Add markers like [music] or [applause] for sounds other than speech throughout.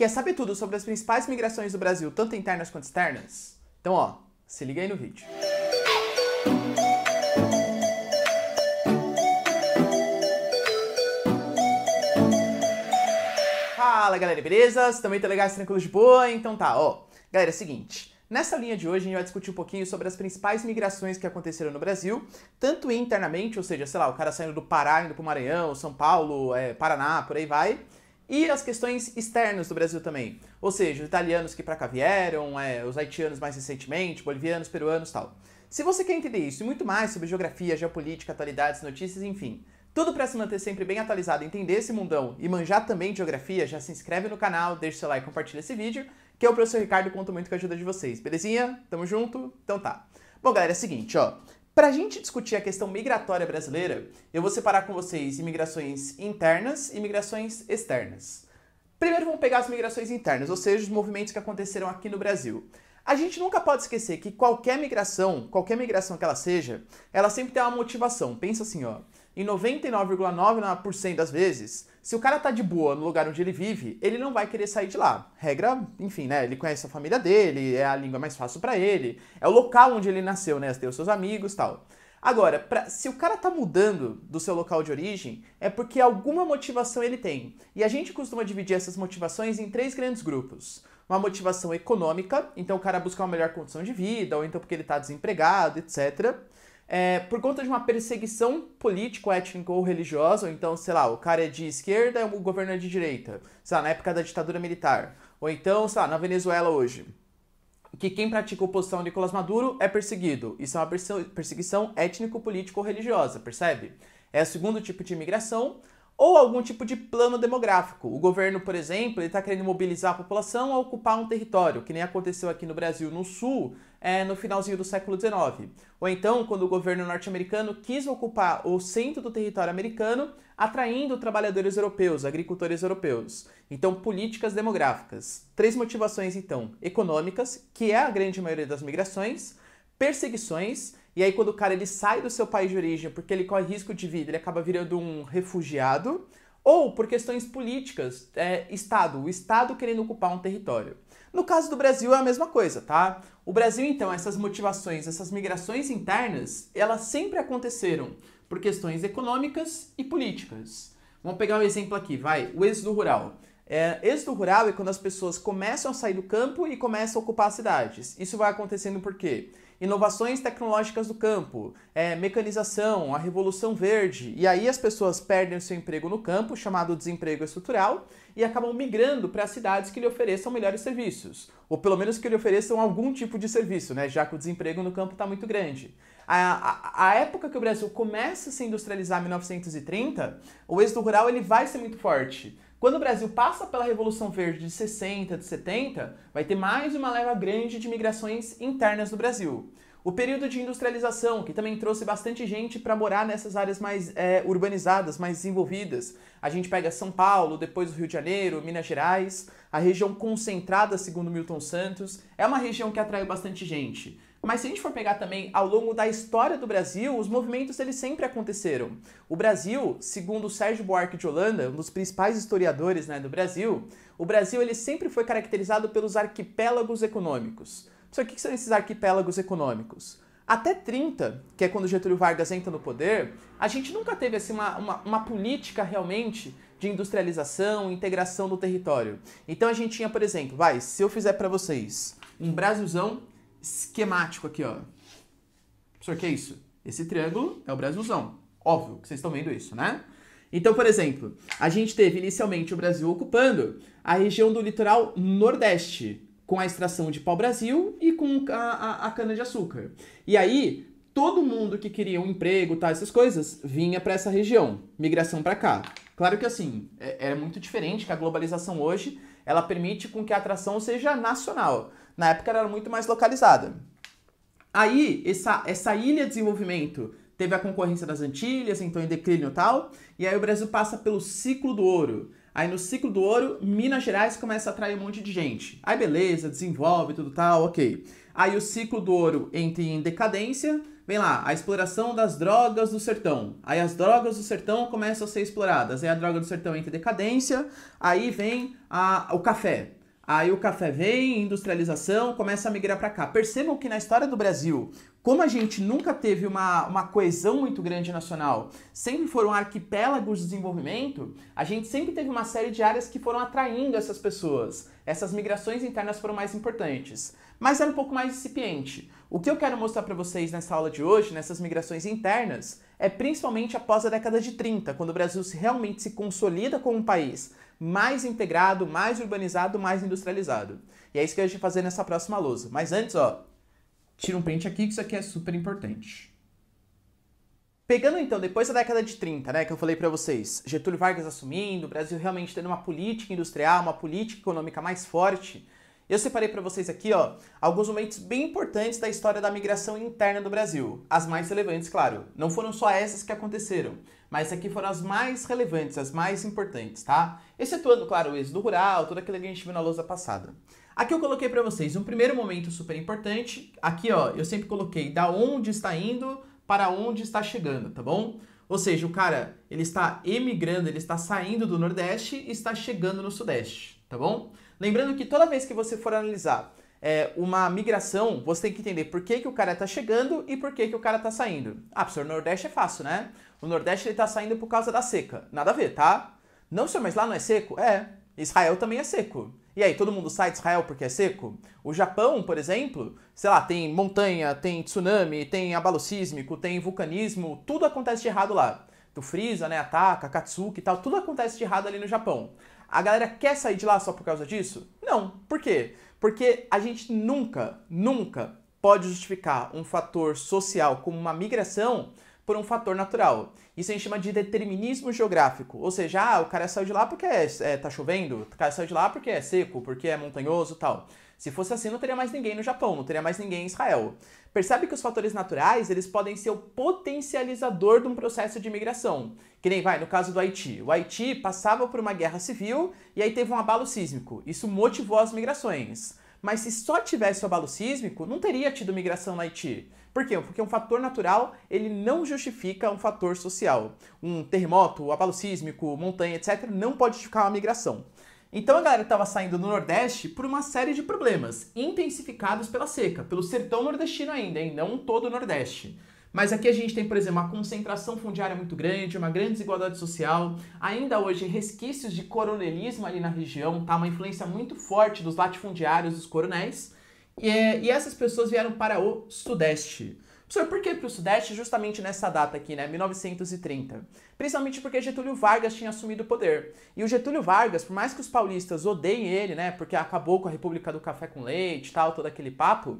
Quer saber tudo sobre as principais migrações do Brasil, tanto internas quanto externas? Então, ó, se liga aí no vídeo. Fala galera, beleza? Também tá legal, tranquilo de boa? Então tá, ó. Galera, é o seguinte. Nessa linha de hoje a gente vai discutir um pouquinho sobre as principais migrações que aconteceram no Brasil, tanto internamente, ou seja, sei lá, o cara saindo do Pará, indo pro Maranhão, São Paulo, é, Paraná, por aí vai, e as questões externas do Brasil também. Ou seja, os italianos que para cá vieram, é, os haitianos mais recentemente, bolivianos, peruanos tal. Se você quer entender isso e muito mais sobre geografia, geopolítica, atualidades, notícias, enfim, tudo para se manter sempre bem atualizado, entender esse mundão e manjar também de geografia, já se inscreve no canal, deixa o seu like, compartilha esse vídeo, que eu, o professor Ricardo, conto muito com a ajuda de vocês, belezinha? Tamo junto? Então tá. Bom, galera, é o seguinte, ó. Para a gente discutir a questão migratória brasileira, eu vou separar com vocês imigrações internas e migrações externas. Primeiro vamos pegar as migrações internas, ou seja, os movimentos que aconteceram aqui no Brasil. A gente nunca pode esquecer que qualquer migração, qualquer migração que ela seja, ela sempre tem uma motivação. Pensa assim, ó, em 99,9% das vezes, se o cara tá de boa no lugar onde ele vive, ele não vai querer sair de lá. Regra, enfim, né? Ele conhece a família dele, é a língua mais fácil para ele, é o local onde ele nasceu, né? Tem os seus amigos tal. Agora, pra, se o cara tá mudando do seu local de origem, é porque alguma motivação ele tem. E a gente costuma dividir essas motivações em três grandes grupos. Uma motivação econômica, então o cara busca uma melhor condição de vida, ou então porque ele tá desempregado, etc é, por conta de uma perseguição político, étnico ou religiosa, ou então, sei lá, o cara é de esquerda, o governo é de direita, sei lá, na época da ditadura militar, ou então, sei lá, na Venezuela hoje, que quem pratica oposição a Nicolás Maduro é perseguido. Isso é uma perseguição étnico-político ou religiosa, percebe? É o segundo tipo de imigração ou algum tipo de plano demográfico. O governo, por exemplo, ele está querendo mobilizar a população a ocupar um território, que nem aconteceu aqui no Brasil, no Sul, é, no finalzinho do século XIX. Ou então, quando o governo norte-americano quis ocupar o centro do território americano, atraindo trabalhadores europeus, agricultores europeus. Então, políticas demográficas. Três motivações, então: econômicas, que é a grande maioria das migrações, perseguições. E aí, quando o cara ele sai do seu país de origem porque ele corre risco de vida, ele acaba virando um refugiado, ou por questões políticas, é, Estado, o Estado querendo ocupar um território. No caso do Brasil é a mesma coisa, tá? O Brasil, então, essas motivações, essas migrações internas, elas sempre aconteceram por questões econômicas e políticas. Vamos pegar um exemplo aqui, vai, o êxodo rural. É, êxodo rural é quando as pessoas começam a sair do campo e começam a ocupar as cidades. Isso vai acontecendo por quê? Inovações tecnológicas do campo, é, mecanização, a revolução verde. E aí as pessoas perdem o seu emprego no campo, chamado desemprego estrutural, e acabam migrando para cidades que lhe ofereçam melhores serviços. Ou pelo menos que lhe ofereçam algum tipo de serviço, né? já que o desemprego no campo está muito grande. A, a, a, época que o Brasil começa a se industrializar, 1930, o êxodo rural ele vai ser muito forte. Quando o Brasil passa pela Revolução Verde de 60, de 70, vai ter mais uma leva grande de migrações internas no Brasil. O período de industrialização, que também trouxe bastante gente para morar nessas áreas mais é, urbanizadas, mais desenvolvidas. A gente pega São Paulo, depois o Rio de Janeiro, Minas Gerais, a região concentrada, segundo Milton Santos, é uma região que atraiu bastante gente. Mas se a gente for pegar também ao longo da história do Brasil, os movimentos eles sempre aconteceram. O Brasil, segundo Sérgio Buarque de Holanda, um dos principais historiadores né, do Brasil, o Brasil ele sempre foi caracterizado pelos arquipélagos econômicos. Só que o que são esses arquipélagos econômicos? Até 30, que é quando Getúlio Vargas entra no poder, a gente nunca teve assim, uma, uma, uma política realmente de industrialização, integração do território. Então a gente tinha, por exemplo, vai, se eu fizer para vocês um Brasilzão esquemático aqui, ó. Professor, que é isso? Esse triângulo é o Brasilzão. Óbvio que vocês estão vendo isso, né? Então, por exemplo, a gente teve inicialmente o Brasil ocupando a região do litoral nordeste, com a extração de pau-brasil e com a, a, a cana-de-açúcar. E aí, todo mundo que queria um emprego, tá, essas coisas, vinha para essa região, migração para cá. Claro que assim, é, é muito diferente que a globalização hoje, ela permite com que a atração seja nacional. Na época era muito mais localizada. Aí, essa, essa ilha de desenvolvimento teve a concorrência das Antilhas, então em declínio e tal, e aí o Brasil passa pelo ciclo do ouro. Aí no ciclo do ouro, Minas Gerais começa a atrair um monte de gente. Aí beleza, desenvolve tudo tal, ok. Aí o ciclo do ouro entra em decadência, vem lá, a exploração das drogas do sertão. Aí as drogas do sertão começam a ser exploradas. Aí a droga do sertão entra em decadência, aí vem a, o café. Aí o café vem, industrialização, começa a migrar para cá. Percebam que na história do Brasil, como a gente nunca teve uma, uma coesão muito grande nacional, sempre foram arquipélagos de desenvolvimento, a gente sempre teve uma série de áreas que foram atraindo essas pessoas. Essas migrações internas foram mais importantes. Mas era um pouco mais incipiente. O que eu quero mostrar para vocês nessa aula de hoje, nessas migrações internas, é principalmente após a década de 30, quando o Brasil realmente se consolida como um país mais integrado, mais urbanizado, mais industrializado. E é isso que a gente vai fazer nessa próxima lousa. Mas antes, ó, tira um print aqui que isso aqui é super importante. Pegando então, depois da década de 30, né, que eu falei para vocês, Getúlio Vargas assumindo, o Brasil realmente tendo uma política industrial, uma política econômica mais forte, eu separei para vocês aqui, ó, alguns momentos bem importantes da história da migração interna do Brasil. As mais relevantes, claro. Não foram só essas que aconteceram, mas aqui foram as mais relevantes, as mais importantes, tá? Excetuando, claro, o êxodo rural, tudo aquilo que a gente viu na lousa passada. Aqui eu coloquei para vocês um primeiro momento super importante. Aqui, ó, eu sempre coloquei da onde está indo para onde está chegando, tá bom? Ou seja, o cara, ele está emigrando, ele está saindo do Nordeste e está chegando no Sudeste, tá bom? Lembrando que toda vez que você for analisar é, uma migração, você tem que entender por que, que o cara está chegando e por que, que o cara está saindo. Ah, professor, o Nordeste é fácil, né? O Nordeste ele está saindo por causa da seca. Nada a ver, tá? Não, senhor, mas lá não é seco? É. Israel também é seco. E aí, todo mundo sai de Israel porque é seco? O Japão, por exemplo, sei lá, tem montanha, tem tsunami, tem abalo sísmico, tem vulcanismo, tudo acontece de errado lá. Tu frisa, né, Ataca, Katsuki e tal, tudo acontece de errado ali no Japão. A galera quer sair de lá só por causa disso? Não. Por quê? Porque a gente nunca, nunca pode justificar um fator social como uma migração por um fator natural. Isso a gente chama de determinismo geográfico. Ou seja, ah, o cara saiu de lá porque é, é, tá chovendo, o cara saiu de lá porque é seco, porque é montanhoso tal. Se fosse assim, não teria mais ninguém no Japão, não teria mais ninguém em Israel. Percebe que os fatores naturais, eles podem ser o potencializador de um processo de imigração. Que nem vai, no caso do Haiti. O Haiti passava por uma guerra civil e aí teve um abalo sísmico. Isso motivou as migrações. Mas se só tivesse o abalo sísmico, não teria tido migração no Haiti. Por quê? Porque um fator natural, ele não justifica um fator social. Um terremoto, abalo sísmico, montanha, etc., não pode justificar uma migração. Então a galera estava saindo do Nordeste por uma série de problemas, intensificados pela seca, pelo sertão nordestino ainda, hein? não todo o Nordeste. Mas aqui a gente tem, por exemplo, uma concentração fundiária muito grande, uma grande desigualdade social, ainda hoje resquícios de coronelismo ali na região, tá? Uma influência muito forte dos latifundiários, dos coronéis. E, é, e essas pessoas vieram para o Sudeste. Professor, por que para o Sudeste justamente nessa data aqui, né, 1930? Principalmente porque Getúlio Vargas tinha assumido o poder. E o Getúlio Vargas, por mais que os paulistas odeiem ele, né, porque acabou com a República do Café com Leite e tal, todo aquele papo,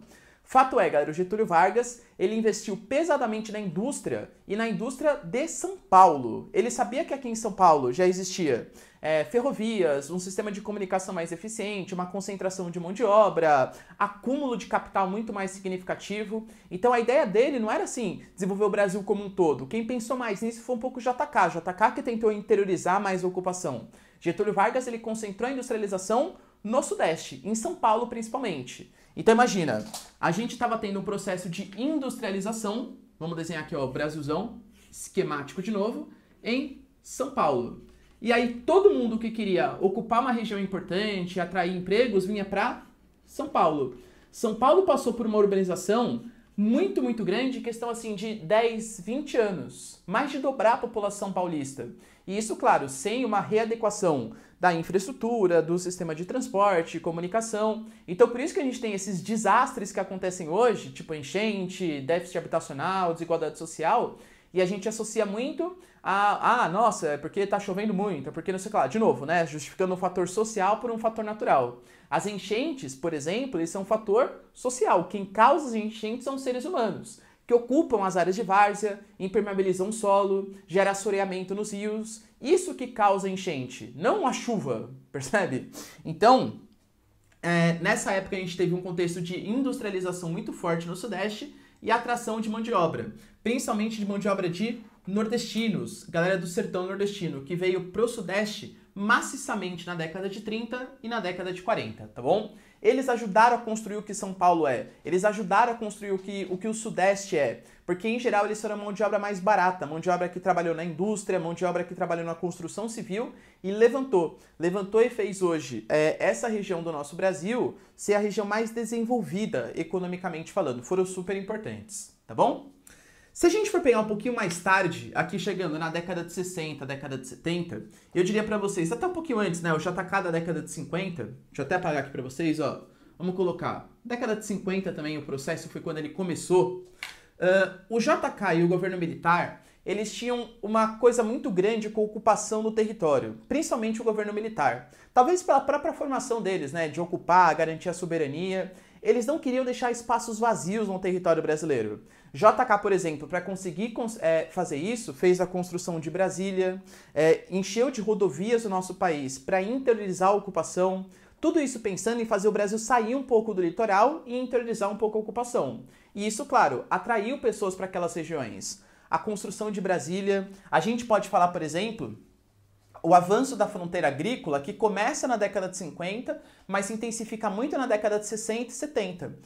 Fato é, galera, o Getúlio Vargas, ele investiu pesadamente na indústria e na indústria de São Paulo. Ele sabia que aqui em São Paulo já existia é, ferrovias, um sistema de comunicação mais eficiente, uma concentração de mão de obra, acúmulo de capital muito mais significativo. Então a ideia dele não era assim, desenvolver o Brasil como um todo. Quem pensou mais nisso foi um pouco o JK, JK que tentou interiorizar mais a ocupação. Getúlio Vargas, ele concentrou a industrialização no Sudeste, em São Paulo principalmente. Então imagina, a gente estava tendo um processo de industrialização, vamos desenhar aqui ó, o Brasilzão, esquemático de novo, em São Paulo. E aí todo mundo que queria ocupar uma região importante, atrair empregos, vinha para São Paulo. São Paulo passou por uma urbanização muito, muito grande, questão assim de 10, 20 anos, mais de dobrar a população paulista. E isso, claro, sem uma readequação da infraestrutura, do sistema de transporte, comunicação. Então, por isso que a gente tem esses desastres que acontecem hoje, tipo enchente, déficit habitacional, desigualdade social, e a gente associa muito a, ah, nossa, é porque tá chovendo muito, é porque não sei o que lá. De novo, né? Justificando um fator social por um fator natural. As enchentes, por exemplo, eles são um fator social. Quem causa as enchentes são seres humanos que ocupam as áreas de várzea, impermeabilizam o solo, gera assoreamento nos rios. Isso que causa enchente, não a chuva, [laughs] percebe? Então, é, nessa época a gente teve um contexto de industrialização muito forte no Sudeste e atração de mão de obra, principalmente de mão de obra de nordestinos, galera do sertão nordestino, que veio pro Sudeste maciçamente na década de 30 e na década de 40, tá bom? Eles ajudaram a construir o que São Paulo é. Eles ajudaram a construir o que o, que o Sudeste é. Porque, em geral, eles foram a mão de obra mais barata, mão de obra que trabalhou na indústria, mão de obra que trabalhou na construção civil e levantou. Levantou e fez hoje é, essa região do nosso Brasil ser a região mais desenvolvida, economicamente falando. Foram super importantes, tá bom? Se a gente for pegar um pouquinho mais tarde, aqui chegando na década de 60, década de 70, eu diria para vocês, até um pouquinho antes, né, o JK da década de 50, deixa eu até apagar aqui para vocês, ó, vamos colocar, década de 50 também o processo foi quando ele começou, uh, o JK e o governo militar, eles tinham uma coisa muito grande com ocupação do território, principalmente o governo militar. Talvez pela própria formação deles, né, de ocupar, garantir a soberania, eles não queriam deixar espaços vazios no território brasileiro. JK, por exemplo, para conseguir é, fazer isso, fez a construção de Brasília, é, encheu de rodovias o nosso país para interiorizar a ocupação, tudo isso pensando em fazer o Brasil sair um pouco do litoral e interiorizar um pouco a ocupação. E isso, claro, atraiu pessoas para aquelas regiões. A construção de Brasília, a gente pode falar, por exemplo, o avanço da fronteira agrícola que começa na década de 50, mas se intensifica muito na década de 60 e 70.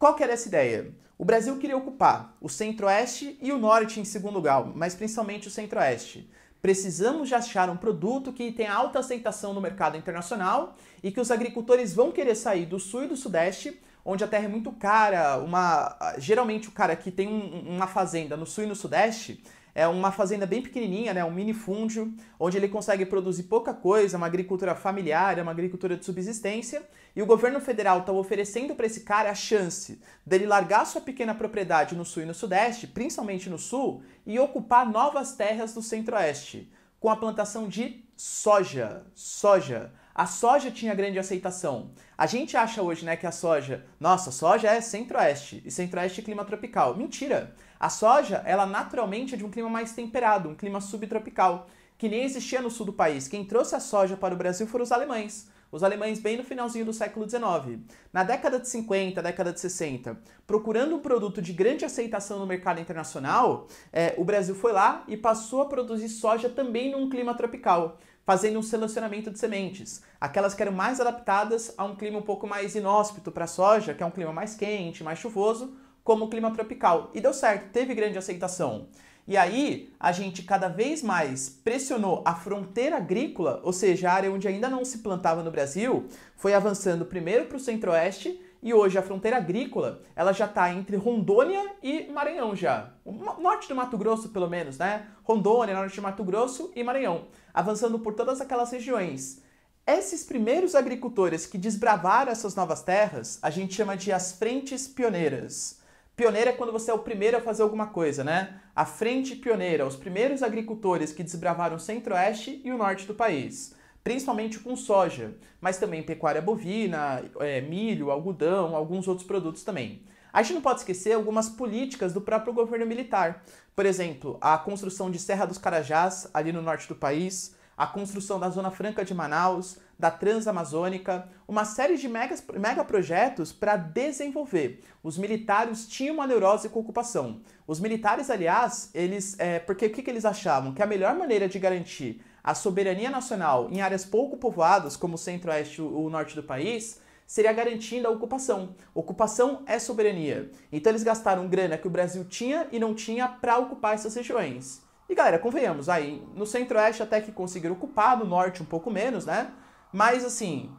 Qual que era essa ideia? O Brasil queria ocupar o centro-oeste e o norte em segundo lugar, mas principalmente o centro-oeste. Precisamos de achar um produto que tenha alta aceitação no mercado internacional e que os agricultores vão querer sair do sul e do sudeste, onde a terra é muito cara. Uma, geralmente o cara que tem um, uma fazenda no sul e no sudeste, é uma fazenda bem pequenininha, né, um minifúndio, onde ele consegue produzir pouca coisa, uma agricultura familiar, uma agricultura de subsistência, e o governo federal está oferecendo para esse cara a chance dele largar sua pequena propriedade no sul e no sudeste, principalmente no sul, e ocupar novas terras do centro-oeste, com a plantação de soja. Soja. A soja tinha grande aceitação. A gente acha hoje, né, que a soja, nossa, soja é centro-oeste e centro-oeste é clima tropical. Mentira. A soja, ela naturalmente é de um clima mais temperado, um clima subtropical, que nem existia no sul do país. Quem trouxe a soja para o Brasil foram os alemães. Os alemães, bem no finalzinho do século XIX. Na década de 50, década de 60, procurando um produto de grande aceitação no mercado internacional, é, o Brasil foi lá e passou a produzir soja também num clima tropical fazendo um selecionamento de sementes. Aquelas que eram mais adaptadas a um clima um pouco mais inóspito para a soja, que é um clima mais quente, mais chuvoso, como clima tropical. E deu certo, teve grande aceitação. E aí, a gente cada vez mais pressionou a fronteira agrícola, ou seja, a área onde ainda não se plantava no Brasil, foi avançando primeiro para o centro-oeste e hoje a fronteira agrícola, ela já está entre Rondônia e Maranhão já. O norte do Mato Grosso, pelo menos, né? Rondônia, norte do Mato Grosso e Maranhão, avançando por todas aquelas regiões. Esses primeiros agricultores que desbravaram essas novas terras, a gente chama de as frentes pioneiras. Pioneiro é quando você é o primeiro a fazer alguma coisa, né? A frente pioneira, os primeiros agricultores que desbravaram o centro-oeste e o norte do país, principalmente com soja, mas também pecuária bovina, é, milho, algodão, alguns outros produtos também. A gente não pode esquecer algumas políticas do próprio governo militar. Por exemplo, a construção de Serra dos Carajás, ali no norte do país, a construção da Zona Franca de Manaus, da Transamazônica, uma série de megas, megaprojetos para desenvolver. Os militares tinham uma neurose com ocupação. Os militares, aliás, eles. É, porque o que, que eles achavam? Que a melhor maneira de garantir a soberania nacional em áreas pouco povoadas, como o centro-oeste e o norte do país, seria garantindo a ocupação. Ocupação é soberania. Então eles gastaram grana que o Brasil tinha e não tinha para ocupar essas regiões. E galera, convenhamos, aí no centro-oeste até que conseguiram ocupar, no norte um pouco menos, né? Mas assim,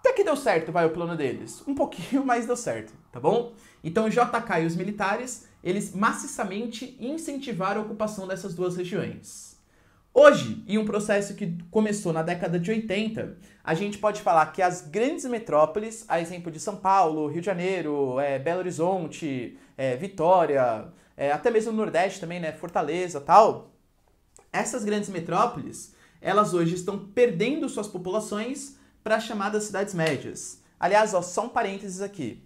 até que deu certo, vai, o plano deles. Um pouquinho, [laughs] mas deu certo, tá bom? Então, o JK e os militares, eles maciçamente incentivaram a ocupação dessas duas regiões. Hoje, em um processo que começou na década de 80, a gente pode falar que as grandes metrópoles, a exemplo de São Paulo, Rio de Janeiro, é, Belo Horizonte, é, Vitória, é, até mesmo o Nordeste também, né, Fortaleza tal, essas grandes metrópoles, elas hoje estão perdendo suas populações para as chamadas cidades médias. Aliás, ó, só um parênteses aqui.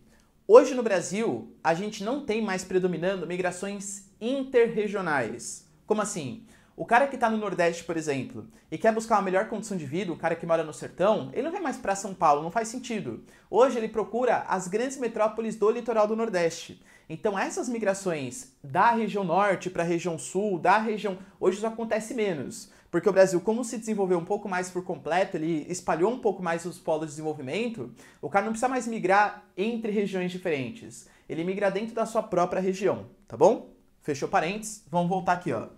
Hoje no Brasil, a gente não tem mais predominando migrações interregionais. Como assim? O cara que está no Nordeste, por exemplo, e quer buscar uma melhor condição de vida, o cara que mora no sertão, ele não vem mais para São Paulo, não faz sentido. Hoje ele procura as grandes metrópoles do litoral do Nordeste. Então essas migrações da região norte para a região sul, da região. Hoje isso acontece menos. Porque o Brasil, como se desenvolveu um pouco mais por completo, ele espalhou um pouco mais os polos de desenvolvimento, o cara não precisa mais migrar entre regiões diferentes. Ele migra dentro da sua própria região, tá bom? Fechou parênteses? Vamos voltar aqui, ó.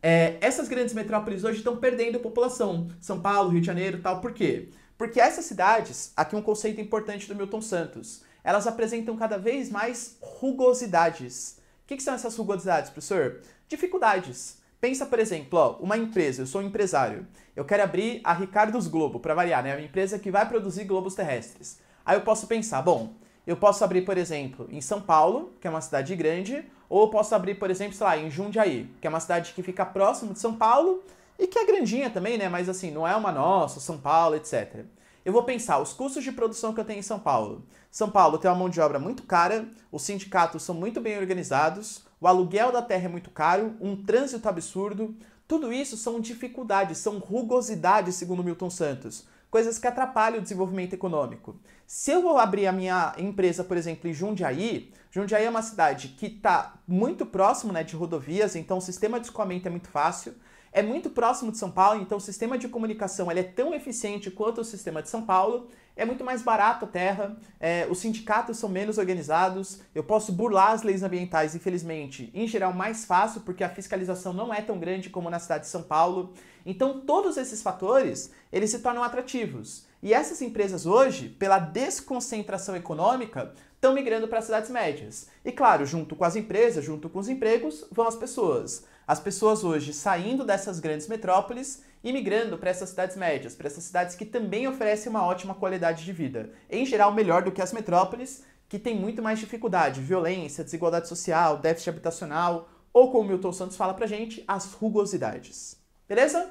É, essas grandes metrópoles hoje estão perdendo população. São Paulo, Rio de Janeiro tal. Por quê? Porque essas cidades, aqui é um conceito importante do Milton Santos, elas apresentam cada vez mais rugosidades. O que, que são essas rugosidades, professor? Dificuldades Pensa, por exemplo, ó, uma empresa, eu sou um empresário, eu quero abrir a Ricardos Globo, para variar, né? É uma empresa que vai produzir globos terrestres. Aí eu posso pensar, bom, eu posso abrir, por exemplo, em São Paulo, que é uma cidade grande, ou eu posso abrir, por exemplo, sei lá, em Jundiaí, que é uma cidade que fica próximo de São Paulo e que é grandinha também, né? Mas assim, não é uma nossa, São Paulo, etc. Eu vou pensar os custos de produção que eu tenho em São Paulo. São Paulo tem uma mão de obra muito cara, os sindicatos são muito bem organizados, o aluguel da terra é muito caro, um trânsito absurdo. Tudo isso são dificuldades, são rugosidades, segundo Milton Santos, coisas que atrapalham o desenvolvimento econômico. Se eu vou abrir a minha empresa, por exemplo, em Jundiaí, Jundiaí é uma cidade que está muito próximo né, de rodovias, então o sistema de escoamento é muito fácil é muito próximo de São Paulo, então o sistema de comunicação ele é tão eficiente quanto o sistema de São Paulo. É muito mais barato a terra, é, os sindicatos são menos organizados, eu posso burlar as leis ambientais, infelizmente, em geral mais fácil, porque a fiscalização não é tão grande como na cidade de São Paulo. Então todos esses fatores, eles se tornam atrativos. E essas empresas hoje, pela desconcentração econômica, estão migrando para as cidades médias. E claro, junto com as empresas, junto com os empregos, vão as pessoas as pessoas hoje saindo dessas grandes metrópoles e migrando para essas cidades médias, para essas cidades que também oferecem uma ótima qualidade de vida. Em geral, melhor do que as metrópoles, que tem muito mais dificuldade, violência, desigualdade social, déficit habitacional, ou como Milton Santos fala pra gente, as rugosidades. Beleza?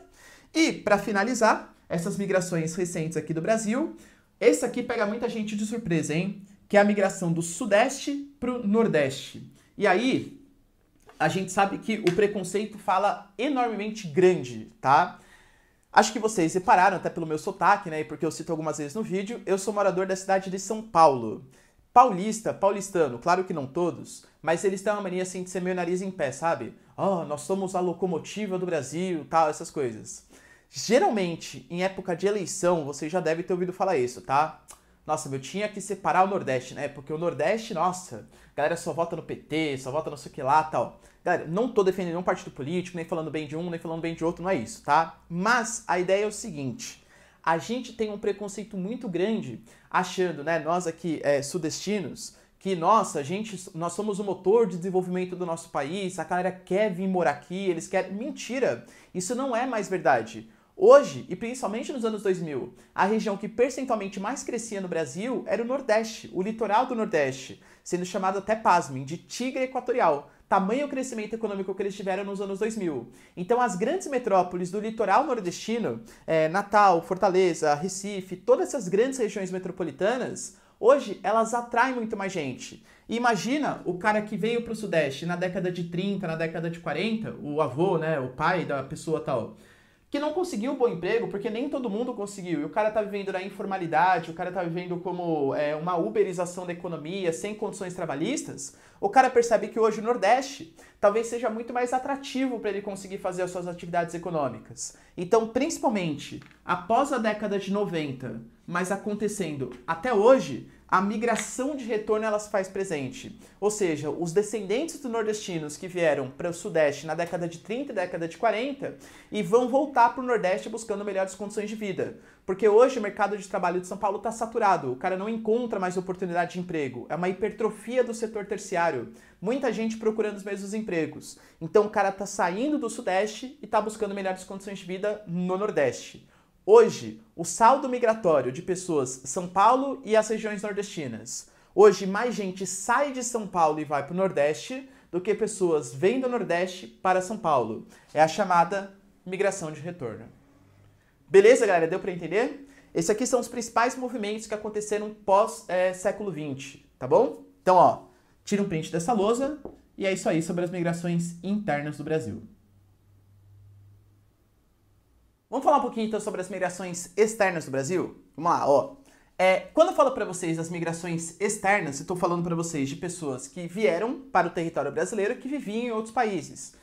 E para finalizar, essas migrações recentes aqui do Brasil, esse aqui pega muita gente de surpresa, hein? Que é a migração do Sudeste pro Nordeste. E aí, a gente sabe que o preconceito fala enormemente grande, tá? Acho que vocês repararam, até pelo meu sotaque, né? Porque eu cito algumas vezes no vídeo, eu sou morador da cidade de São Paulo. Paulista, paulistano, claro que não todos, mas eles têm uma mania assim de ser meio nariz em pé, sabe? Oh, nós somos a locomotiva do Brasil, tal, essas coisas. Geralmente, em época de eleição, você já deve ter ouvido falar isso, tá? Nossa, eu tinha que separar o Nordeste, né? Porque o Nordeste, nossa, a galera só vota no PT, só vota no sei que lá, tal. Galera, não tô defendendo nenhum partido político, nem falando bem de um, nem falando bem de outro, não é isso, tá? Mas a ideia é o seguinte: a gente tem um preconceito muito grande achando, né, nós aqui é, sudestinos, que nossa, a gente, nós somos o motor de desenvolvimento do nosso país, a galera quer vir morar aqui, eles querem. Mentira! Isso não é mais verdade. Hoje, e principalmente nos anos 2000, a região que percentualmente mais crescia no Brasil era o Nordeste, o litoral do Nordeste, sendo chamado até pasmem de Tigre Equatorial tamanho crescimento econômico que eles tiveram nos anos 2000. Então, as grandes metrópoles do litoral nordestino, é, Natal, Fortaleza, Recife, todas essas grandes regiões metropolitanas, hoje elas atraem muito mais gente. E imagina o cara que veio para o Sudeste na década de 30, na década de 40, o avô, né, o pai da pessoa tal que não conseguiu um bom emprego, porque nem todo mundo conseguiu. E o cara tá vivendo na informalidade, o cara tá vivendo como é, uma uberização da economia, sem condições trabalhistas. O cara percebe que hoje o Nordeste talvez seja muito mais atrativo para ele conseguir fazer as suas atividades econômicas. Então, principalmente após a década de 90, mas acontecendo até hoje, a migração de retorno ela se faz presente. Ou seja, os descendentes dos nordestinos que vieram para o Sudeste na década de 30 e década de 40 e vão voltar para o Nordeste buscando melhores condições de vida. Porque hoje o mercado de trabalho de São Paulo está saturado, o cara não encontra mais oportunidade de emprego. É uma hipertrofia do setor terciário. Muita gente procurando os mesmos empregos. Então o cara está saindo do Sudeste e está buscando melhores condições de vida no Nordeste. Hoje, o saldo migratório de pessoas São Paulo e as regiões nordestinas. Hoje, mais gente sai de São Paulo e vai para o Nordeste do que pessoas vêm do Nordeste para São Paulo. É a chamada migração de retorno. Beleza, galera? Deu para entender? Esses aqui são os principais movimentos que aconteceram pós é, século XX, tá bom? Então, ó, tira um print dessa lousa e é isso aí sobre as migrações internas do Brasil. Vamos falar um pouquinho então sobre as migrações externas do Brasil? Vamos lá, ó. É, quando eu falo para vocês das migrações externas, eu estou falando para vocês de pessoas que vieram para o território brasileiro que viviam em outros países.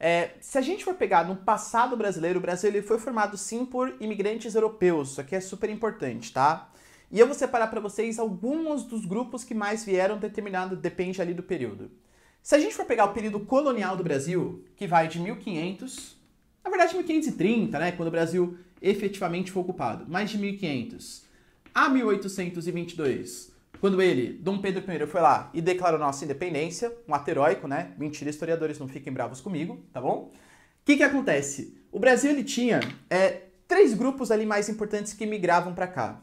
É, se a gente for pegar no passado brasileiro, o Brasil ele foi formado sim por imigrantes europeus, isso aqui é super importante, tá? E eu vou separar para vocês alguns dos grupos que mais vieram determinado, depende ali do período. Se a gente for pegar o período colonial do Brasil, que vai de 1500 na verdade, 1530, né, quando o Brasil efetivamente foi ocupado, mais de 1500. A 1822, quando ele, Dom Pedro I, foi lá e declarou nossa independência, um ato heróico, né? Mentira, historiadores, não fiquem bravos comigo, tá bom? O que que acontece? O Brasil, ele tinha é, três grupos ali mais importantes que migravam para cá.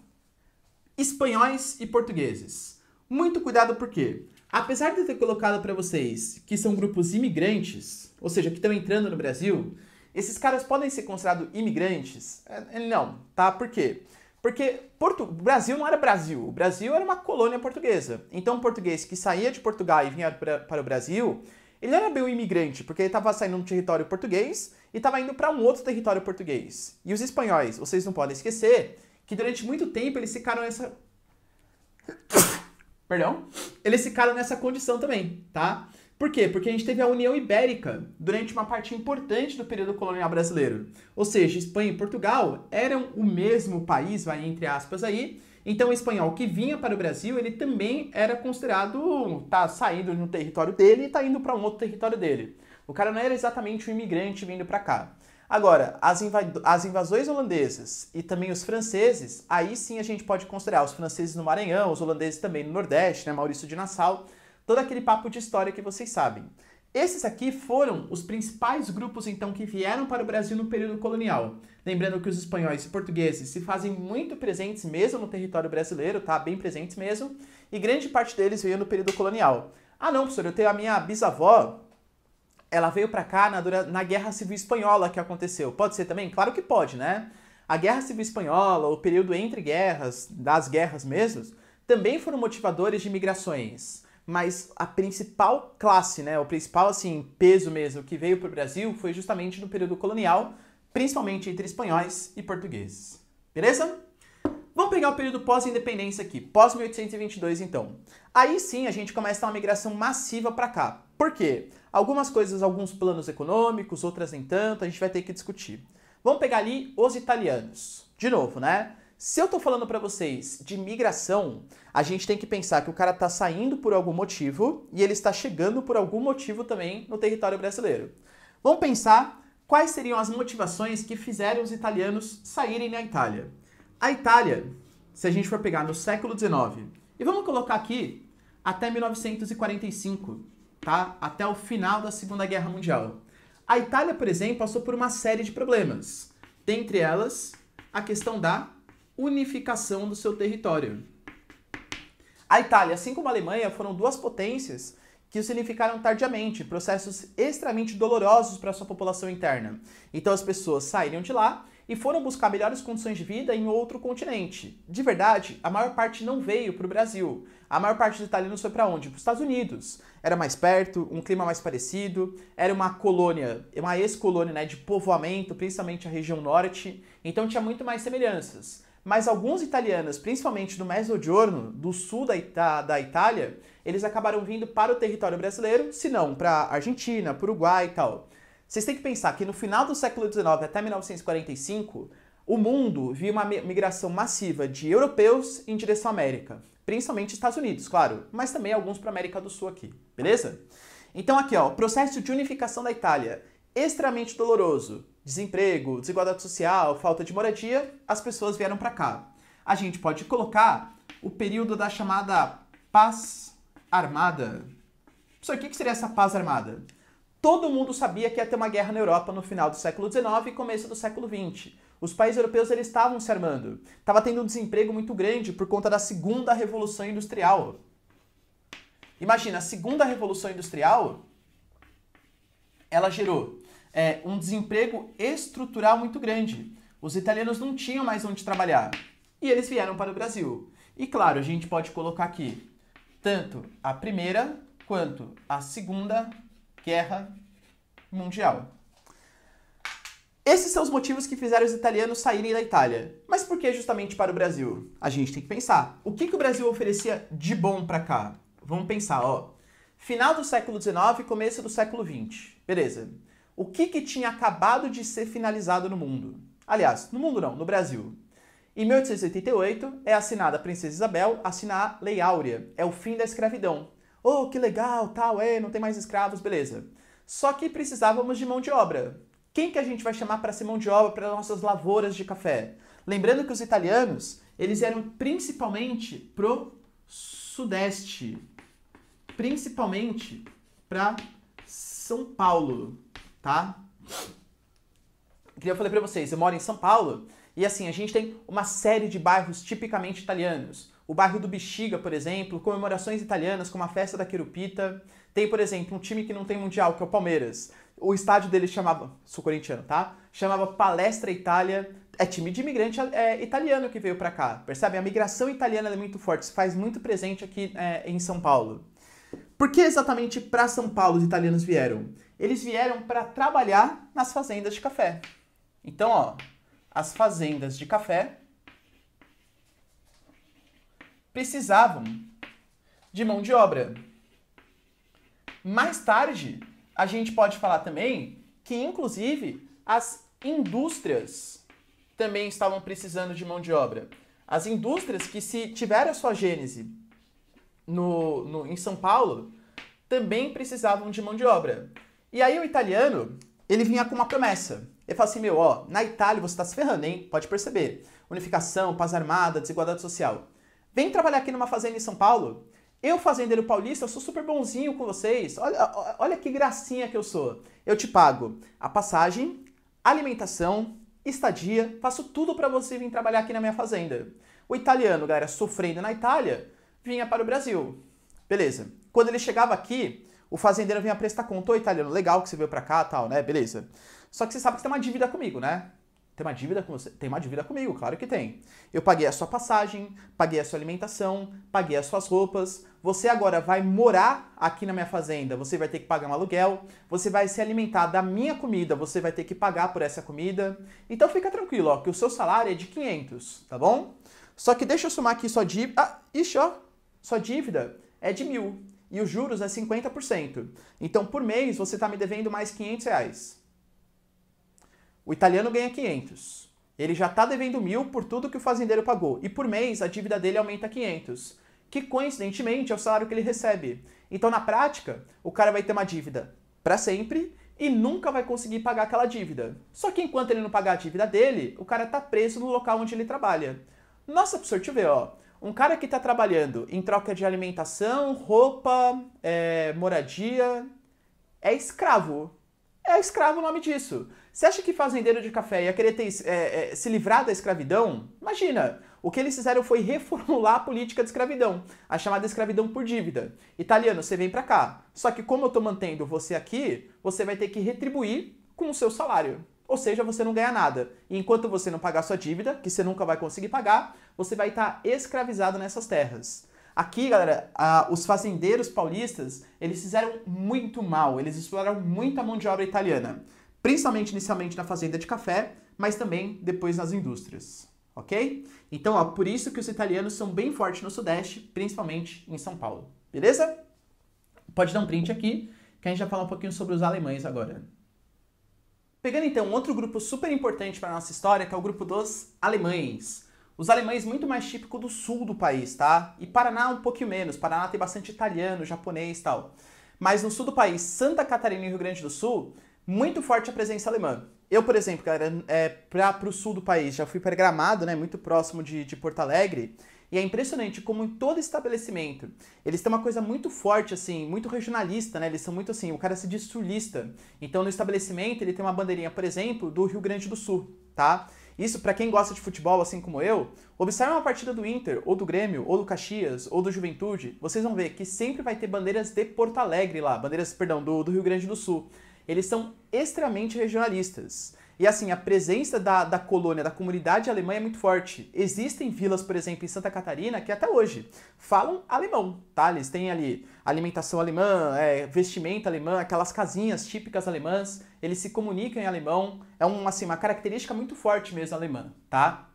Espanhóis e portugueses. Muito cuidado porque, apesar de eu ter colocado para vocês que são grupos imigrantes, ou seja, que estão entrando no Brasil, esses caras podem ser considerados imigrantes? É, é, não, tá? Por quê? Porque o Brasil não era Brasil, o Brasil era uma colônia portuguesa. Então, um português que saía de Portugal e vinha pra, para o Brasil, ele não era bem um imigrante, porque ele estava saindo de um território português e estava indo para um outro território português. E os espanhóis, vocês não podem esquecer que durante muito tempo eles ficaram nessa. [coughs] Perdão? Eles ficaram nessa condição também, tá? Por quê? Porque a gente teve a União Ibérica durante uma parte importante do período colonial brasileiro. Ou seja, Espanha e Portugal eram o mesmo país, vai entre aspas aí. Então, o espanhol que vinha para o Brasil, ele também era considerado tá saindo de um território dele e tá indo para um outro território dele. O cara não era exatamente um imigrante vindo para cá. Agora, as, as, invasões holandesas e também os franceses, aí sim a gente pode considerar os franceses no Maranhão, os holandeses também no Nordeste, né, Maurício de Nassau, todo aquele papo de história que vocês sabem. Esses aqui foram os principais grupos então que vieram para o Brasil no período colonial. Lembrando que os espanhóis e portugueses se fazem muito presentes mesmo no território brasileiro, tá? Bem presentes mesmo. E grande parte deles veio no período colonial. Ah não, professor, eu tenho a minha bisavó, ela veio para cá na, na Guerra Civil Espanhola que aconteceu. Pode ser também? Claro que pode, né? A Guerra Civil Espanhola, o período entre guerras, das guerras mesmo, também foram motivadores de migrações mas a principal classe, né, o principal assim peso mesmo que veio para o Brasil foi justamente no período colonial, principalmente entre espanhóis e portugueses. Beleza? Vamos pegar o período pós-independência aqui, pós-1822 então. Aí sim a gente começa uma migração massiva para cá. Por quê? Algumas coisas, alguns planos econômicos, outras nem tanto, a gente vai ter que discutir. Vamos pegar ali os italianos. De novo, né? Se eu estou falando para vocês de migração, a gente tem que pensar que o cara está saindo por algum motivo e ele está chegando por algum motivo também no território brasileiro. Vamos pensar quais seriam as motivações que fizeram os italianos saírem da Itália. A Itália, se a gente for pegar no século XIX, e vamos colocar aqui até 1945, tá? Até o final da Segunda Guerra Mundial. A Itália, por exemplo, passou por uma série de problemas. Dentre elas, a questão da unificação do seu território. A Itália, assim como a Alemanha, foram duas potências que os unificaram tardiamente, processos extremamente dolorosos para sua população interna. Então as pessoas saíram de lá e foram buscar melhores condições de vida em outro continente. De verdade, a maior parte não veio para o Brasil. A maior parte dos italianos foi para onde? Para os Estados Unidos. Era mais perto, um clima mais parecido, era uma colônia, uma ex-colônia né, de povoamento, principalmente a região norte, então tinha muito mais semelhanças mas alguns italianos, principalmente do Mezzogiorno, do sul da, Ita da Itália, eles acabaram vindo para o território brasileiro, se não para Argentina, para Uruguai e tal. Vocês têm que pensar que no final do século XIX até 1945, o mundo via uma migração massiva de europeus em direção à América, principalmente Estados Unidos, claro, mas também alguns para a América do Sul aqui, beleza? Então aqui, ó, o processo de unificação da Itália extremamente doloroso, desemprego, desigualdade social, falta de moradia, as pessoas vieram para cá. A gente pode colocar o período da chamada paz armada. Só o que seria essa paz armada? Todo mundo sabia que ia ter uma guerra na Europa no final do século XIX e começo do século XX. Os países europeus eles estavam se armando. Estava tendo um desemprego muito grande por conta da segunda revolução industrial. Imagina, a segunda revolução industrial ela gerou é, um desemprego estrutural muito grande. Os italianos não tinham mais onde trabalhar e eles vieram para o Brasil. E claro, a gente pode colocar aqui tanto a primeira quanto a segunda guerra mundial. Esses são os motivos que fizeram os italianos saírem da Itália. Mas por que justamente para o Brasil? A gente tem que pensar. O que, que o Brasil oferecia de bom para cá? Vamos pensar, ó. Final do século XIX começo do século XX. Beleza o que, que tinha acabado de ser finalizado no mundo. Aliás, no mundo não, no Brasil. Em 1888 é assinada a Princesa Isabel, assinar a Lei Áurea, é o fim da escravidão. Oh, que legal, tal, é, não tem mais escravos, beleza. Só que precisávamos de mão de obra. Quem que a gente vai chamar para ser mão de obra para nossas lavouras de café? Lembrando que os italianos, eles eram principalmente pro sudeste, principalmente para São Paulo tá? Que eu falei para vocês, eu moro em São Paulo e assim, a gente tem uma série de bairros tipicamente italianos. O bairro do Bexiga, por exemplo, comemorações italianas como a festa da Quirupita. Tem, por exemplo, um time que não tem mundial, que é o Palmeiras. O estádio dele chamava, sou corintiano, tá? Chamava Palestra Itália. É time de imigrante é, é italiano que veio para cá, percebe? A migração italiana é muito forte, se faz muito presente aqui é, em São Paulo. Por que exatamente para São Paulo os italianos vieram? eles vieram para trabalhar nas fazendas de café. Então, ó, as fazendas de café precisavam de mão de obra. Mais tarde, a gente pode falar também que, inclusive, as indústrias também estavam precisando de mão de obra. As indústrias que se tiveram a sua gênese no, no, em São Paulo também precisavam de mão de obra. E aí o italiano, ele vinha com uma promessa. Ele fala assim, meu, ó, na Itália você está se ferrando, hein? Pode perceber. Unificação, paz armada, desigualdade social. Vem trabalhar aqui numa fazenda em São Paulo. Eu, fazendeiro paulista, eu sou super bonzinho com vocês. Olha, olha que gracinha que eu sou. Eu te pago a passagem, alimentação, estadia, faço tudo para você vir trabalhar aqui na minha fazenda. O italiano, galera, sofrendo na Itália, vinha para o Brasil. Beleza. Quando ele chegava aqui, o fazendeiro vem a prestar conta, ô italiano, legal que você veio pra cá tal, né? Beleza. Só que você sabe que tem uma dívida comigo, né? Tem uma dívida com você? Tem uma dívida comigo, claro que tem. Eu paguei a sua passagem, paguei a sua alimentação, paguei as suas roupas. Você agora vai morar aqui na minha fazenda, você vai ter que pagar um aluguel, você vai se alimentar da minha comida, você vai ter que pagar por essa comida. Então fica tranquilo, ó, que o seu salário é de 500, tá bom? Só que deixa eu somar aqui sua dívida. Ah, ixi, ó, sua dívida é de mil e os juros é 50%. Então, por mês, você está me devendo mais 500 reais. O italiano ganha 500. Ele já está devendo mil por tudo que o fazendeiro pagou. E por mês, a dívida dele aumenta 500, que coincidentemente é o salário que ele recebe. Então, na prática, o cara vai ter uma dívida para sempre e nunca vai conseguir pagar aquela dívida. Só que enquanto ele não pagar a dívida dele, o cara está preso no local onde ele trabalha. Nossa, professor, senhor te ver, ó. Um cara que está trabalhando em troca de alimentação, roupa, é, moradia, é escravo. É escravo o nome disso. Você acha que fazendeiro de café ia querer ter, é, é, se livrar da escravidão? Imagina! O que eles fizeram foi [laughs] reformular a política de escravidão, a chamada escravidão por dívida. Italiano, você vem para cá. Só que como eu estou mantendo você aqui, você vai ter que retribuir com o seu salário. Ou seja, você não ganha nada. E enquanto você não pagar sua dívida, que você nunca vai conseguir pagar, você vai estar escravizado nessas terras. Aqui, galera, os fazendeiros paulistas, eles fizeram muito mal, eles exploraram muito a mão de obra italiana, principalmente inicialmente na fazenda de café, mas também depois nas indústrias, ok? Então, ó, por isso que os italianos são bem fortes no Sudeste, principalmente em São Paulo, beleza? Pode dar um print aqui, que a gente vai falar um pouquinho sobre os alemães agora. Pegando então outro grupo super importante para a nossa história, que é o grupo dos alemães. Os alemães muito mais típico do sul do país, tá? E Paraná um pouquinho menos. Paraná tem bastante italiano, japonês e tal. Mas no sul do país, Santa Catarina e Rio Grande do Sul, muito forte a presença alemã. Eu, por exemplo, galera, é, para o sul do país, já fui para Gramado, né, muito próximo de, de Porto Alegre, e é impressionante como em todo estabelecimento, eles têm uma coisa muito forte, assim, muito regionalista, né? Eles são muito assim, o cara se diz sulista. Então no estabelecimento ele tem uma bandeirinha, por exemplo, do Rio Grande do Sul, tá? Isso, para quem gosta de futebol assim como eu, observe uma partida do Inter, ou do Grêmio, ou do Caxias, ou do Juventude, vocês vão ver que sempre vai ter bandeiras de Porto Alegre lá, bandeiras, perdão, do, do Rio Grande do Sul. Eles são extremamente regionalistas. E assim, a presença da, da colônia, da comunidade alemã é muito forte. Existem vilas, por exemplo, em Santa Catarina, que até hoje falam alemão, tá? Eles têm ali alimentação alemã, é, vestimenta alemã, aquelas casinhas típicas alemãs, eles se comunicam em alemão, é um, assim, uma característica muito forte mesmo alemã, tá?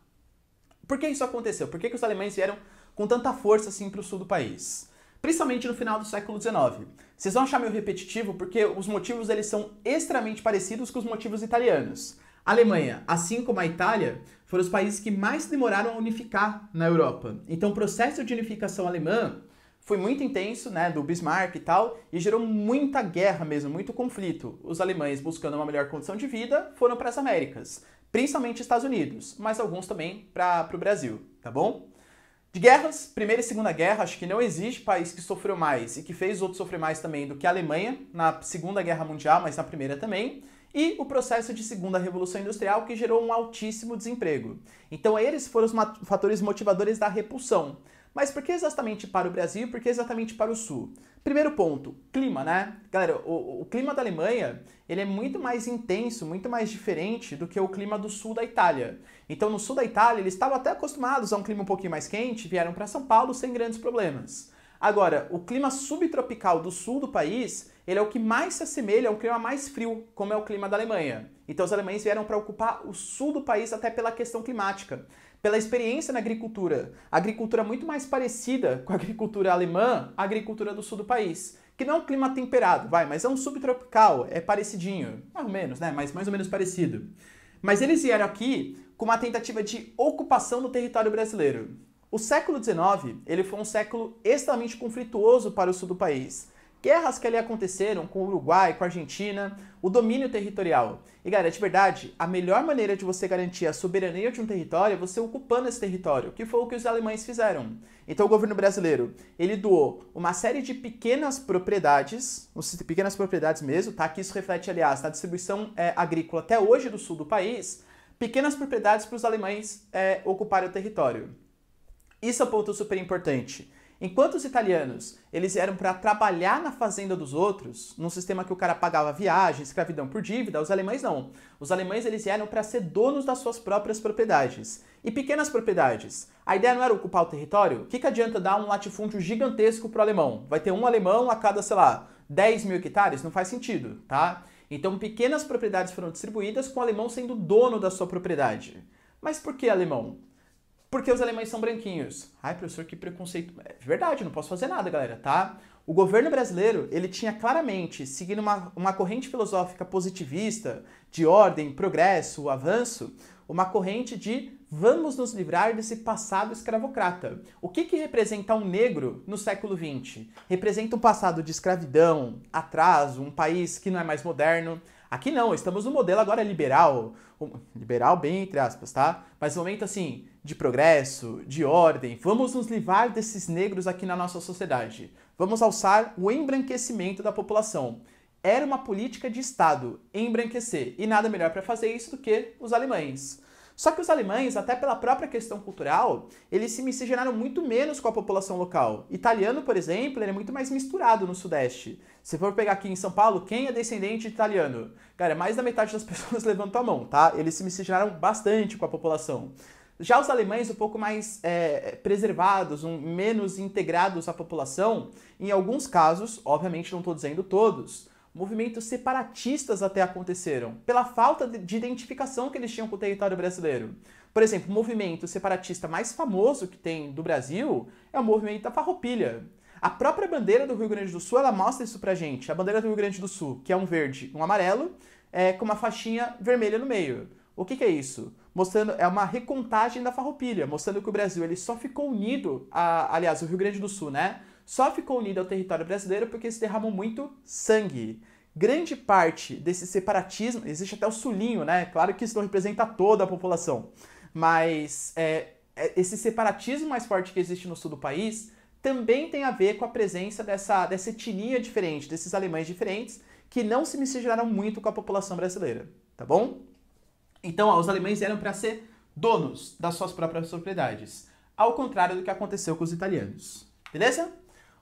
Por que isso aconteceu? Por que, que os alemães vieram com tanta força assim para o sul do país? principalmente no final do século XIX. Vocês vão achar meio repetitivo porque os motivos eles são extremamente parecidos com os motivos italianos. A Alemanha, assim como a Itália, foram os países que mais demoraram a unificar na Europa. Então o processo de unificação alemã foi muito intenso, né, do Bismarck e tal, e gerou muita guerra mesmo, muito conflito. Os alemães, buscando uma melhor condição de vida, foram para as Américas, principalmente Estados Unidos, mas alguns também para o Brasil, tá bom? De guerras, Primeira e Segunda Guerra, acho que não existe país que sofreu mais e que fez outros sofrer mais também do que a Alemanha, na Segunda Guerra Mundial, mas na Primeira também, e o processo de Segunda Revolução Industrial, que gerou um altíssimo desemprego. Então, eles foram os fatores motivadores da repulsão. Mas por que exatamente para o Brasil e por que exatamente para o Sul? Primeiro ponto, clima, né? Galera, o, o, clima da Alemanha ele é muito mais intenso, muito mais diferente do que o clima do sul da Itália. Então, no sul da Itália, eles estavam até acostumados a um clima um pouquinho mais quente, vieram para São Paulo sem grandes problemas. Agora, o clima subtropical do sul do país, ele é o que mais se assemelha a um clima mais frio, como é o clima da Alemanha. Então os alemães vieram para ocupar o sul do país até pela questão climática pela experiência na agricultura. A agricultura é muito mais parecida com a agricultura alemã, a agricultura do sul do país. Que não é um clima temperado, vai, mas é um subtropical, é parecidinho. Mais ou menos, né? Mas mais ou menos parecido. Mas eles vieram aqui com uma tentativa de ocupação do território brasileiro. O século XIX ele foi um século extremamente conflituoso para o sul do país. Guerras que ali aconteceram com o Uruguai, com a Argentina, o domínio territorial. E galera, de verdade, a melhor maneira de você garantir a soberania de um território é você ocupando esse território, que foi o que os alemães fizeram. Então o governo brasileiro, ele doou uma série de pequenas propriedades, pequenas propriedades mesmo, tá? Que isso reflete, aliás, na distribuição é, agrícola até hoje do sul do país, pequenas propriedades para os alemães é, ocuparem o território. Isso é um ponto super importante. Enquanto os italianos, eles eram para trabalhar na fazenda dos outros, num sistema que o cara pagava viagem, escravidão por dívida, os alemães não. Os alemães eles eram para ser donos das suas próprias propriedades. E pequenas propriedades. A ideia não era ocupar o território? O que, que adianta dar um latifúndio gigantesco pro alemão? Vai ter um alemão a cada, sei lá, 10 mil hectares? Não faz sentido, tá? Então pequenas propriedades foram distribuídas com o alemão sendo dono da sua propriedade. Mas por que alemão? porque os alemães são branquinhos. Ai, professor, que preconceito. É verdade, não posso fazer nada, galera, tá? O governo brasileiro, ele tinha claramente, seguindo uma, uma corrente filosófica positivista, de ordem, progresso, avanço, uma corrente de vamos nos livrar desse passado escravocrata. O que, que representa um negro no século XX? Representa um passado de escravidão, atraso, um país que não é mais moderno, Aqui não, estamos no modelo agora liberal, liberal bem entre aspas, tá? Mas momento assim de progresso, de ordem. Vamos nos livrar desses negros aqui na nossa sociedade. Vamos alçar o embranquecimento da população. Era uma política de Estado embranquecer e nada melhor para fazer isso do que os alemães. Só que os alemães, até pela própria questão cultural, eles se miscigenaram muito menos com a população local. Italiano, por exemplo, ele é muito mais misturado no Sudeste. Se for pegar aqui em São Paulo, quem é descendente de italiano? Cara, é mais da metade das [laughs] pessoas levantam a mão, tá? Eles se miscigenaram bastante com a população. Já os alemães, um pouco mais é, preservados, um, menos integrados à população, em alguns casos, obviamente não estou dizendo todos, movimentos separatistas até aconteceram, pela falta de identificação que eles tinham com o território brasileiro. Por exemplo, o movimento separatista mais famoso que tem do Brasil é o movimento da Farroupilha. A própria bandeira do Rio Grande do Sul, ela mostra isso pra gente. A bandeira do Rio Grande do Sul, que é um verde, um amarelo, é, com uma faixinha vermelha no meio. O que, que, é isso? Mostrando, é uma recontagem da farroupilha, mostrando que o Brasil ele só ficou unido, a, aliás, o Rio Grande do Sul, né? só ficou unida ao território brasileiro porque se derramou muito sangue. Grande parte desse separatismo, existe até o sulinho, né? Claro que isso não representa toda a população, mas é, é, esse separatismo mais forte que existe no sul do país também tem a ver com a presença dessa, dessa etnia diferente, desses alemães diferentes, que não se miscigenaram muito com a população brasileira, tá bom? Então, ó, os alemães eram para ser donos das suas próprias propriedades, ao contrário do que aconteceu com os italianos, beleza?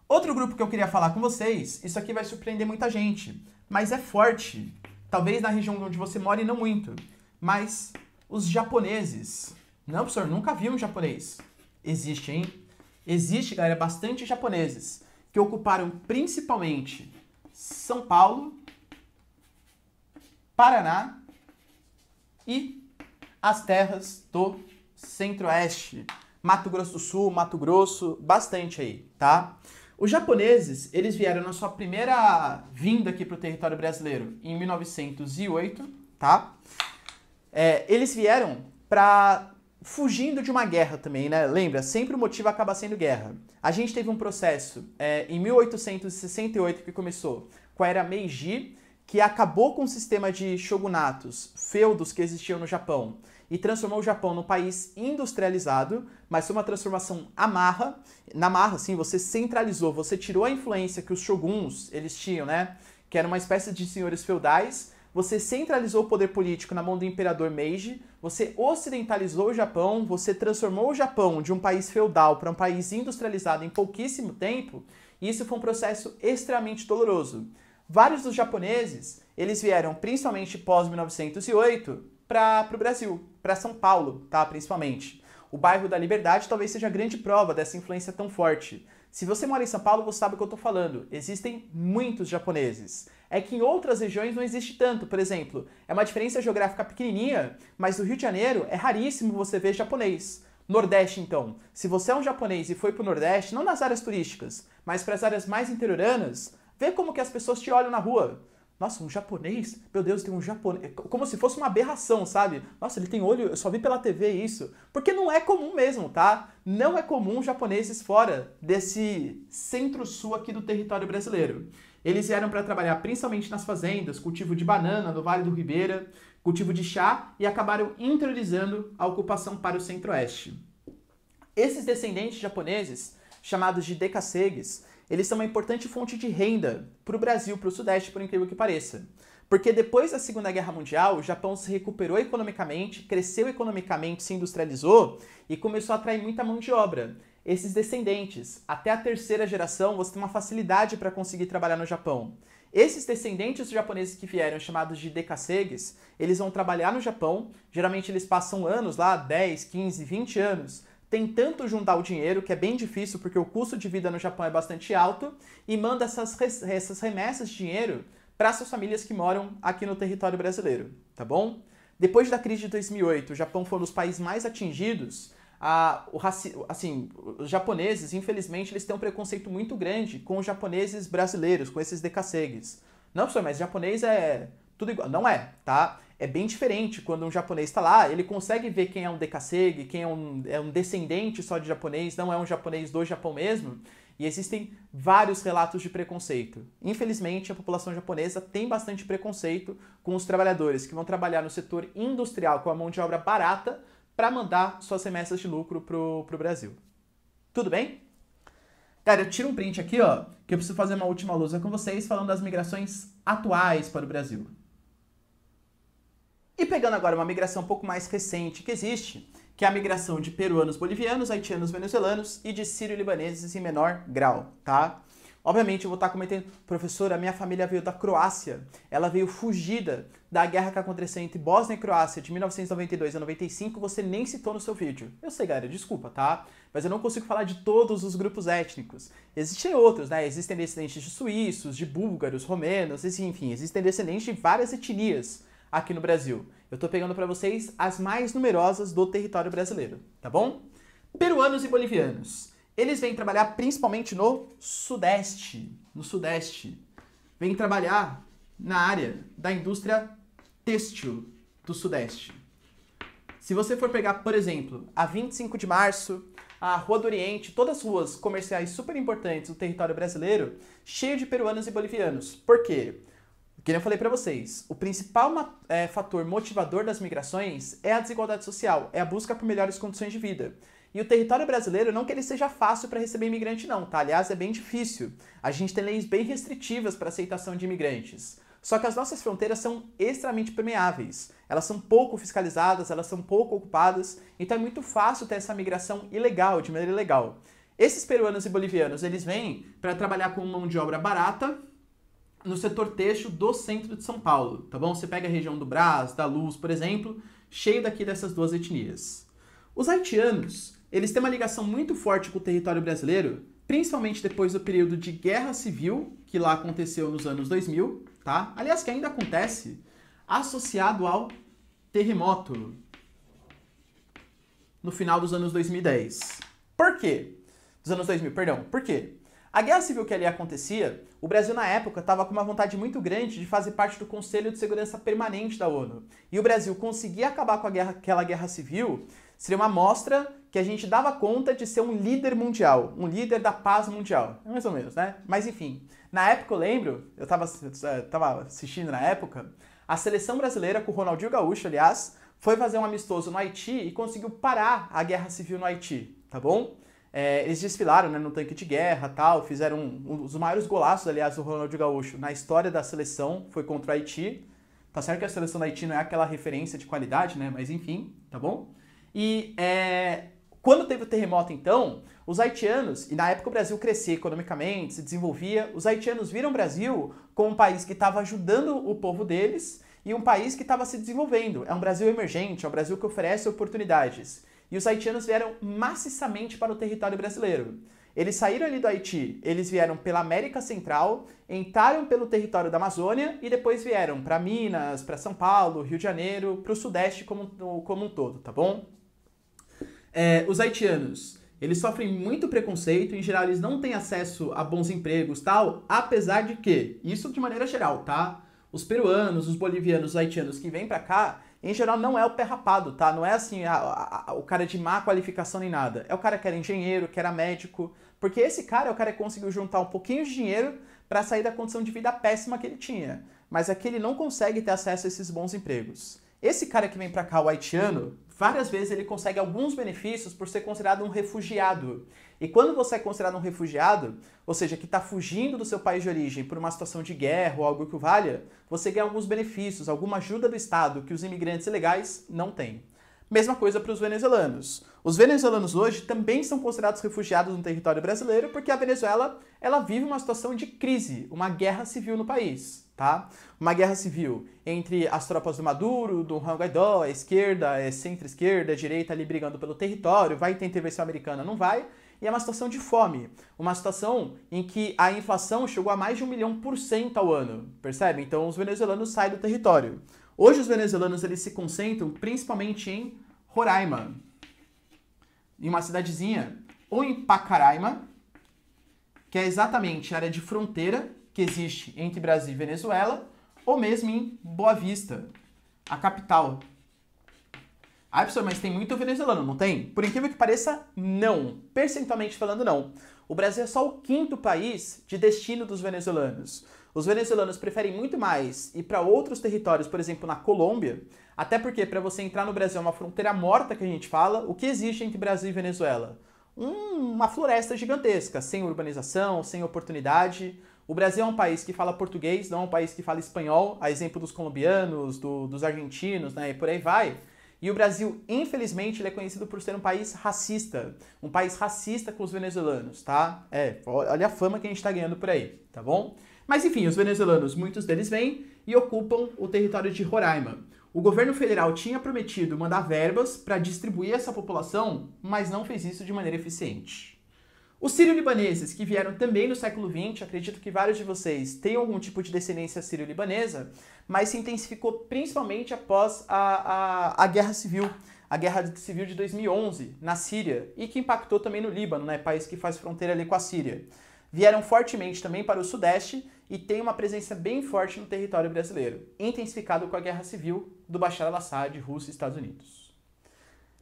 Outro grupo que eu queria falar com vocês, isso aqui vai surpreender muita gente, mas é forte. Talvez na região onde você mora e não muito. Mas os japoneses. Não, professor, nunca vi um japonês. Existe, hein? Existe, galera, bastante japoneses que ocuparam principalmente São Paulo, Paraná e as terras do Centro-Oeste. Mato Grosso do Sul, Mato Grosso, bastante aí, tá? Os japoneses, eles vieram na sua primeira vinda aqui para o território brasileiro em 1908, tá? É, eles vieram para fugindo de uma guerra também, né? Lembra? Sempre o motivo acaba sendo guerra. A gente teve um processo é, em 1868 que começou com a era Meiji, que acabou com o sistema de shogunatos, feudos que existiam no Japão e transformou o Japão num país industrializado, mas foi uma transformação amarra, na marra, assim, você centralizou, você tirou a influência que os shoguns eles tinham, né? Que era uma espécie de senhores feudais, você centralizou o poder político na mão do imperador Meiji, você ocidentalizou o Japão, você transformou o Japão de um país feudal para um país industrializado em pouquíssimo tempo, e isso foi um processo extremamente doloroso. Vários dos japoneses, eles vieram principalmente pós 1908 para o Brasil para São Paulo, tá? Principalmente. O bairro da Liberdade talvez seja a grande prova dessa influência tão forte. Se você mora em São Paulo, você sabe o que eu estou falando. Existem muitos japoneses. É que em outras regiões não existe tanto. Por exemplo, é uma diferença geográfica pequenininha, mas no Rio de Janeiro é raríssimo você ver japonês. Nordeste, então. Se você é um japonês e foi para o Nordeste, não nas áreas turísticas, mas para as áreas mais interioranas, vê como que as pessoas te olham na rua. Nossa, um japonês? Meu Deus, tem um japonês. É como se fosse uma aberração, sabe? Nossa, ele tem olho, eu só vi pela TV isso. Porque não é comum mesmo, tá? Não é comum japoneses fora desse centro-sul aqui do território brasileiro. Eles vieram para trabalhar principalmente nas fazendas, cultivo de banana no Vale do Ribeira, cultivo de chá e acabaram interiorizando a ocupação para o centro-oeste. Esses descendentes japoneses, chamados de decacegues, eles são uma importante fonte de renda para o Brasil, para o Sudeste, por incrível que pareça. Porque depois da Segunda Guerra Mundial, o Japão se recuperou economicamente, cresceu economicamente, se industrializou e começou a atrair muita mão de obra. Esses descendentes, até a terceira geração, você tem uma facilidade para conseguir trabalhar no Japão. Esses descendentes japoneses que vieram, chamados de decassegues, eles vão trabalhar no Japão, geralmente eles passam anos lá, 10, 15, 20 anos, tem tanto juntar o dinheiro, que é bem difícil porque o custo de vida no Japão é bastante alto, e manda essas, essas remessas de dinheiro para essas famílias que moram aqui no território brasileiro, tá bom? Depois da crise de 2008, o Japão foi um dos países mais atingidos. a o raci assim, os japoneses, infelizmente, eles têm um preconceito muito grande com os japoneses brasileiros, com esses decacegues. Não, professor, mas japonês é tudo igual. Não é, tá? é bem diferente quando um japonês está lá, ele consegue ver quem é um dekasegi, quem é um, é um descendente só de japonês, não é um japonês do Japão mesmo, e existem vários relatos de preconceito. Infelizmente, a população japonesa tem bastante preconceito com os trabalhadores que vão trabalhar no setor industrial com a mão de obra barata para mandar suas remessas de lucro para o Brasil. Tudo bem? Cara, eu tiro um print aqui, ó, que eu preciso fazer uma última lousa com vocês falando das migrações atuais para o Brasil. E pegando agora uma migração um pouco mais recente que existe, que é a migração de peruanos bolivianos, haitianos venezuelanos e de sírio-libaneses em menor grau, tá? Obviamente eu vou estar tá comentando, professor, a minha família veio da Croácia, ela veio fugida da guerra que aconteceu entre Bósnia e Croácia de 1992 a 95, você nem citou no seu vídeo. Eu sei, galera, desculpa, tá? Mas eu não consigo falar de todos os grupos étnicos. Existem outros, né? Existem descendentes de suíços, de búlgaros, romenos, enfim, existem descendentes de várias etnias aqui no Brasil. Eu tô pegando para vocês as mais numerosas do território brasileiro, tá bom? Peruanos e bolivianos. Eles vêm trabalhar principalmente no sudeste, no sudeste. Vêm trabalhar na área da indústria têxtil do sudeste. Se você for pegar, por exemplo, a 25 de março, a Rua do Oriente, todas as ruas comerciais super importantes do território brasileiro, cheio de peruanos e bolivianos. Por quê? Que nem eu falei para vocês, o principal é, fator motivador das migrações é a desigualdade social, é a busca por melhores condições de vida. E o território brasileiro não que ele seja fácil para receber imigrante não, tá? Aliás, é bem difícil. A gente tem leis bem restritivas para aceitação de imigrantes. Só que as nossas fronteiras são extremamente permeáveis. Elas são pouco fiscalizadas, elas são pouco ocupadas, então é muito fácil ter essa migração ilegal, de maneira ilegal. Esses peruanos e bolivianos, eles vêm para trabalhar com mão de obra barata no setor têxtil do centro de São Paulo, tá bom? Você pega a região do Brás, da Luz, por exemplo, cheio daqui dessas duas etnias. Os haitianos, eles têm uma ligação muito forte com o território brasileiro, principalmente depois do período de guerra civil, que lá aconteceu nos anos 2000, tá? Aliás, que ainda acontece, associado ao terremoto no final dos anos 2010. Por quê? Dos anos 2000, perdão. Por quê? A guerra civil que ali acontecia, o Brasil na época estava com uma vontade muito grande de fazer parte do Conselho de Segurança Permanente da ONU. E o Brasil conseguir acabar com guerra, aquela guerra civil seria uma mostra que a gente dava conta de ser um líder mundial, um líder da paz mundial. É mais ou menos, né? Mas enfim, na época eu lembro, eu estava eh, assistindo na época, a seleção brasileira, com o Ronaldinho Gaúcho, aliás, foi fazer um amistoso no Haiti e conseguiu parar a guerra civil no Haiti, tá bom? É, eles desfilaram né, no tanque de guerra tal, fizeram um, os maiores golaços, aliás, do Ronaldo Gaúcho na história da seleção, foi contra o Haiti. Tá certo que a seleção da Haiti não é aquela referência de qualidade, né? Mas enfim, tá bom? E é, quando teve o terremoto, então, os haitianos, e na época o Brasil crescia economicamente, se desenvolvia, os haitianos viram o Brasil como um país que estava ajudando o povo deles e um país que estava se desenvolvendo. É um Brasil emergente, é um Brasil que oferece oportunidades e os haitianos vieram maciçamente para o território brasileiro. Eles saíram ali do Haiti, eles vieram pela América Central, entraram pelo território da Amazônia e depois vieram para Minas, para São Paulo, Rio de Janeiro, para o Sudeste como, como um todo, tá bom? É, os haitianos, eles sofrem muito preconceito, em geral eles não têm acesso a bons empregos tal, apesar de que, isso de maneira geral, tá? Os peruanos, os bolivianos, os haitianos que vêm para cá, em geral, não é o pé rapado, tá? Não é assim a, a, a, o cara de má qualificação nem nada. É o cara que era engenheiro, que era médico. Porque esse cara é o cara que conseguiu juntar um pouquinho de dinheiro para sair da condição de vida péssima que ele tinha. Mas aqui é ele não consegue ter acesso a esses bons empregos. Esse cara que vem para cá, o haitiano, várias vezes ele consegue alguns benefícios por ser considerado um refugiado. E quando você é considerado um refugiado, ou seja, que está fugindo do seu país de origem por uma situação de guerra ou algo que o valha, você ganha alguns benefícios, alguma ajuda do Estado que os imigrantes ilegais não têm. Mesma coisa para os venezuelanos. Os venezuelanos hoje também são considerados refugiados no território brasileiro porque a Venezuela ela vive uma situação de crise, uma guerra civil no país tá? Uma guerra civil entre as tropas do Maduro, do Juan Guaidó, a é esquerda, a é centro-esquerda, a é direita ali brigando pelo território, vai ter intervenção americana, não vai, e é uma situação de fome, uma situação em que a inflação chegou a mais de um milhão por cento ao ano, percebe? Então os venezuelanos saem do território. Hoje os venezuelanos eles se concentram principalmente em Roraima, em uma cidadezinha, ou em Pacaraima, que é exatamente a área de fronteira que existe entre Brasil e Venezuela, ou mesmo em Boa Vista, a capital. Ah, professor, mas tem muito venezuelano, não tem? Por incrível que pareça, não. Percentualmente falando, não. O Brasil é só o quinto país de destino dos venezuelanos. Os venezuelanos preferem muito mais ir para outros territórios, por exemplo, na Colômbia, até porque para você entrar no Brasil é uma fronteira morta que a gente fala. O que existe entre Brasil e Venezuela? Um, uma floresta gigantesca, sem urbanização, sem oportunidade. O Brasil é um país que fala português, não é um país que fala espanhol, a exemplo dos colombianos, do, dos argentinos, né, e por aí vai. E o Brasil, infelizmente, ele é conhecido por ser um país racista, um país racista com os venezuelanos, tá? É, olha a fama que a gente está ganhando por aí, tá bom? Mas enfim, os venezuelanos, muitos deles vêm e ocupam o território de Roraima. O governo federal tinha prometido mandar verbas para distribuir essa população, mas não fez isso de maneira eficiente. Os sírio-libaneses, que vieram também no século XX, acredito que vários de vocês têm algum tipo de descendência sírio-libanesa, mas se intensificou principalmente após a, a, a Guerra Civil, a Guerra Civil de 2011, na Síria, e que impactou também no Líbano, né, país que faz fronteira ali com a Síria. Vieram fortemente também para o Sudeste e tem uma presença bem forte no território brasileiro, intensificado com a Guerra Civil do Bashar al-Assad, Rússia e Estados Unidos.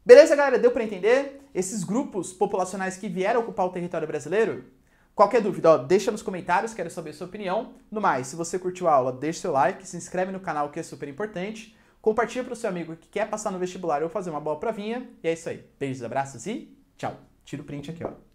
Beleza, galera? Deu para entender? Esses grupos populacionais que vieram ocupar o território brasileiro? Qualquer dúvida, ó, deixa nos comentários, quero saber sua opinião. No mais, se você curtiu a aula, deixa seu like, se inscreve no canal que é super importante, compartilha para o seu amigo que quer passar no vestibular ou fazer uma boa provinha. E é isso aí. Beijos, abraços e tchau. Tira o print aqui, ó.